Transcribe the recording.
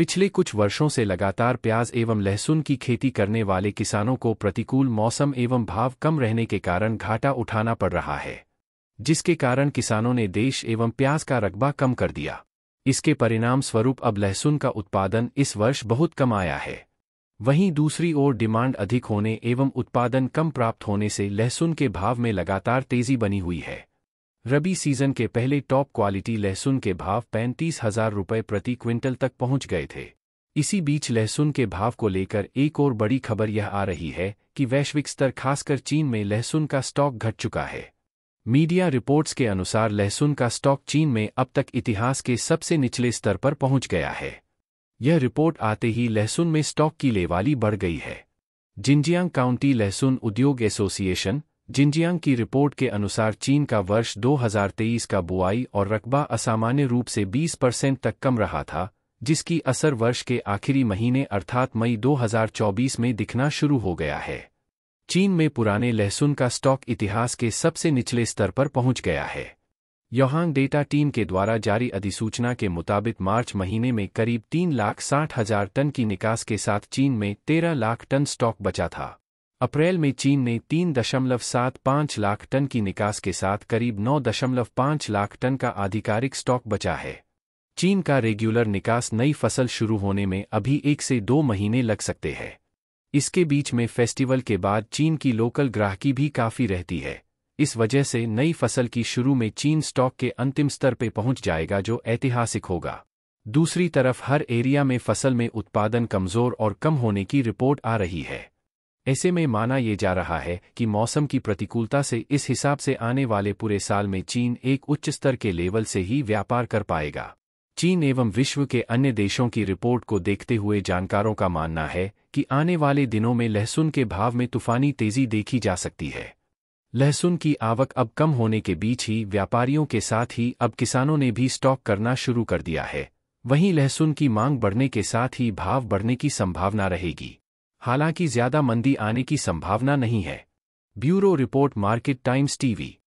पिछले कुछ वर्षों से लगातार प्याज एवं लहसुन की खेती करने वाले किसानों को प्रतिकूल मौसम एवं भाव कम रहने के कारण घाटा उठाना पड़ रहा है जिसके कारण किसानों ने देश एवं प्याज का रकबा कम कर दिया इसके परिणाम स्वरूप अब लहसुन का उत्पादन इस वर्ष बहुत कम आया है वहीं दूसरी ओर डिमांड अधिक होने एवं उत्पादन कम प्राप्त होने से लहसुन के भाव में लगातार तेजी बनी हुई है रबी सीजन के पहले टॉप क्वालिटी लहसुन के भाव पैंतीस हजार रुपये प्रति क्विंटल तक पहुंच गए थे इसी बीच लहसुन के भाव को लेकर एक और बड़ी खबर यह आ रही है कि वैश्विक स्तर खासकर चीन में लहसुन का स्टॉक घट चुका है मीडिया रिपोर्ट्स के अनुसार लहसुन का स्टॉक चीन में अब तक इतिहास के सबसे निचले स्तर पर पहुंच गया है यह रिपोर्ट आते ही लहसुन में स्टॉक की लेवाली बढ़ गई है जिंजियांग काउंटी लहसुन उद्योग एसोसिएशन जिंजियांग की रिपोर्ट के अनुसार चीन का वर्ष 2023 का बुआई और रकबा असामान्य रूप से 20 परसेंट तक कम रहा था जिसकी असर वर्ष के आखिरी महीने अर्थात मई 2024 में दिखना शुरू हो गया है चीन में पुराने लहसुन का स्टॉक इतिहास के सबसे निचले स्तर पर पहुंच गया है योहांग डेटा टीम के द्वारा जारी अधिसूचना के मुताबिक मार्च महीने में करीब तीन लाख साठ हजार टन की निकास के साथ चीन में तेरह लाख टन स्टॉक बचा था अप्रैल में चीन ने तीन दशमलव सात लाख टन की निकास के साथ करीब नौ दशमलव लाख टन का आधिकारिक स्टॉक बचा है चीन का रेगुलर निकास नई फसल शुरू होने में अभी एक से दो महीने लग सकते हैं इसके बीच में फेस्टिवल के बाद चीन की लोकल ग्राहकी भी काफ़ी रहती है इस वजह से नई फसल की शुरू में चीन स्टॉक के अंतिम स्तर पर पहुंच जाएगा जो ऐतिहासिक होगा दूसरी तरफ हर एरिया में फसल में उत्पादन कमज़ोर और कम होने की रिपोर्ट आ रही है ऐसे में माना ये जा रहा है कि मौसम की प्रतिकूलता से इस हिसाब से आने वाले पूरे साल में चीन एक उच्च स्तर के लेवल से ही व्यापार कर पाएगा चीन एवं विश्व के अन्य देशों की रिपोर्ट को देखते हुए जानकारों का मानना है कि आने वाले दिनों में लहसुन के भाव में तूफानी तेजी देखी जा सकती है लहसुन की आवक अब कम होने के बीच ही व्यापारियों के साथ ही अब किसानों ने भी स्टॉक करना शुरू कर दिया है वहीं लहसुन की मांग बढ़ने के साथ ही भाव बढ़ने की संभावना रहेगी हालांकि ज्यादा मंदी आने की संभावना नहीं है bureau report Market Times TV